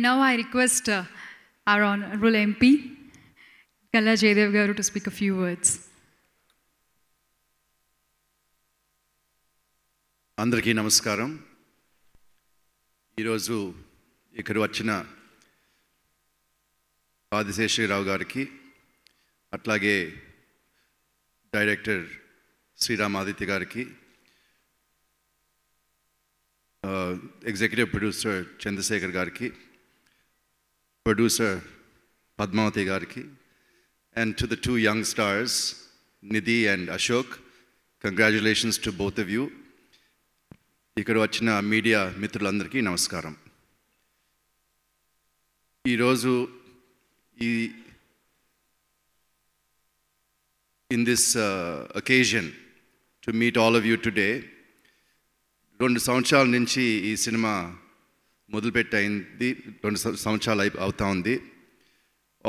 now I request uh, our own honorable MP, Kala Jaydev Garu, to speak a few words. Andriki Namaskaram. Irozu Ikaruachina Padiseshi Rao Gariki, Atlage Director Sri Ram Gariki, uh, Executive Producer Chandrasekhar Gariki producer Padmavati Garki, and to the two young stars, Nidhi and Ashok. Congratulations to both of you. ఇక్కడ వచ్చిన media మిత్రులందరికీ నమస్కారం ఈరోజు ఈ in this occasion to meet all of you today రెండు సంవత్సరాల నుంచి మొదలుపెట్టి అయింది రెండు సంవత్సరాలు అయి అవుతా ఉంది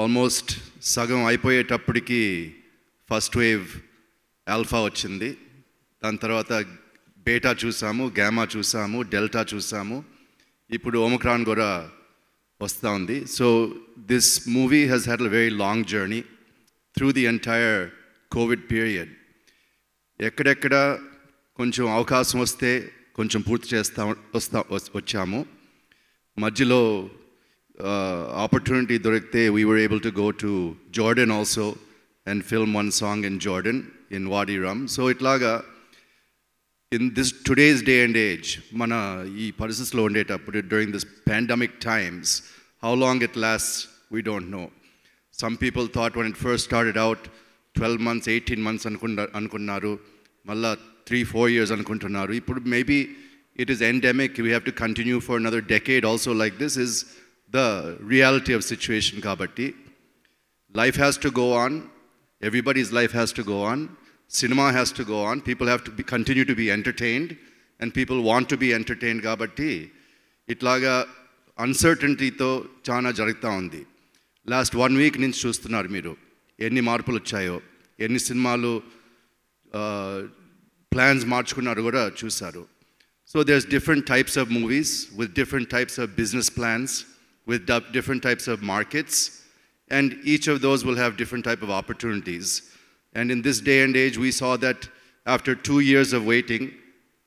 ఆల్మోస్ట్ సగం అయిపోయేటప్పటికి ఫస్ట్ వేవ్ ఆల్ఫా వచ్చింది దాని తర్వాత బేటా చూసాము గ్యామా చూసాము డెల్టా చూసాము ఇప్పుడు ఓమక్రాన్ కూడా వస్తూ ఉంది so this movie has had a very long journey through the entire Covid period ఎక్కడెక్కడ కొంచెం అవకాశం వస్తే కొంచెం పూర్తి చేస్తా వస్తా వచ్చాము Majilo uh, opportunity Dorekte, we were able to go to Jordan also and film one song in Jordan in Wadi Rum. So itlaga in this today's day and age, mana parisis data put it during this pandemic times, how long it lasts, we don't know. Some people thought when it first started out, 12 months, 18 months, ankunnaru, malla three, four years ankunnaru. Maybe it is endemic, we have to continue for another decade also like this is the reality of situation kabatti. Life has to go on, everybody's life has to go on, cinema has to go on, people have to be, continue to be entertained, and people want to be entertained kabatti. ఇట్లాగా అన్సర్టనిటీతో చాలా జరుగుతూ ఉంది last one week నుంచి చూస్తున్నారు మీరు ఎన్ని మార్పులు వచ్చాయో ఎన్ని సినిమాలు ప్లాన్స్ మార్చుకున్నారు కూడా చూశారు So there's different types of movies with different types of business plans, with different types of markets, and each of those will have different type of opportunities. And in this day and age, we saw that after two years of waiting,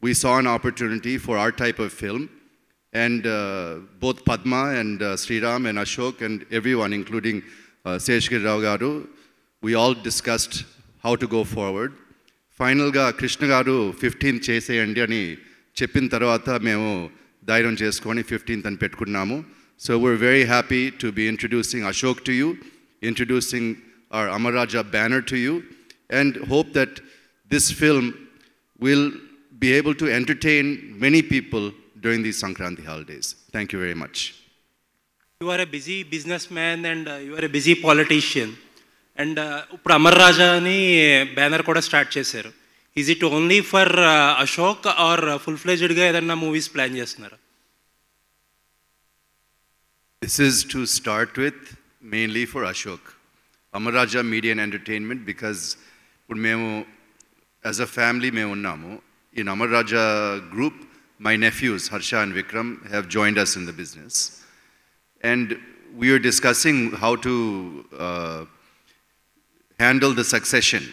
we saw an opportunity for our type of film, and uh, both Padma and uh, Sriram and Ashok and everyone, including uh, Seshgiri Rao Garu, we all discussed how to go forward. Final ga Krishna Garu 15th Chase Indiani చెప్పిన తర్వాత మేము ధైర్యం చేసుకొని fifteenth అని పెట్టుకున్నాము so we're very happy to be introducing Ashok to you introducing our Amara Raja banner to you and hope that this film will be able to entertain many people during the Sankranti holidays thank you very much you are a busy business man and you are a busy politician and ఇప్పుడు అమర్ రాజా అని banner కూడా start చేశారు is it only for Ashok or full ఫ్లెజ్డ్గా ఏదన్నా movies plan చేస్తున్నారా this is to start with mainly for Ashok Amara Raja media and entertainment because ఇప్పుడు మేము as a family మేము ఉన్నాము in Amara Raja group my nephews Harsha and Vikram have joined us in the business and we're discussing how to handle the succession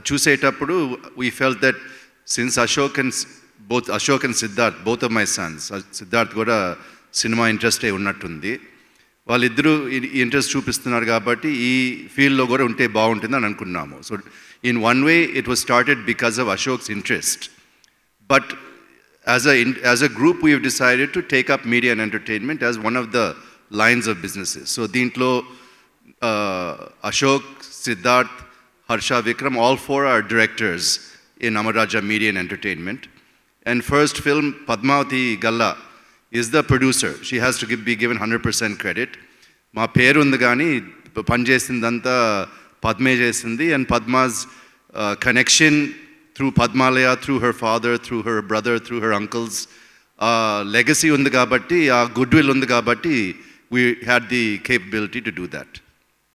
choose it up, we felt that since Ashok and both Ashok and Siddharth, both of my sons, Siddharth got a cinema interest in Unatundi. While Idru interest Chupistanagabati, he feel Logorunte bound in the Nankunamo. So, in one way, it was started because of Ashok's interest. But as a, as a group, we have decided to take up media and entertainment as one of the lines of businesses. So, Dintlo, uh, Ashok, Siddharth, Harsha Vikram, all four are directors in Amar Media and Entertainment. And first film, Padmavati Galla, is the producer. She has to be given 100% credit. Ma Perundagani, Panjaisindanta, Padme Jaisindi, and Padma's uh, connection through Padmalaya, through her father, through her brother, through her uncles. Uh, legacy undagabati, uh, goodwill undagabati, we had the capability to do that.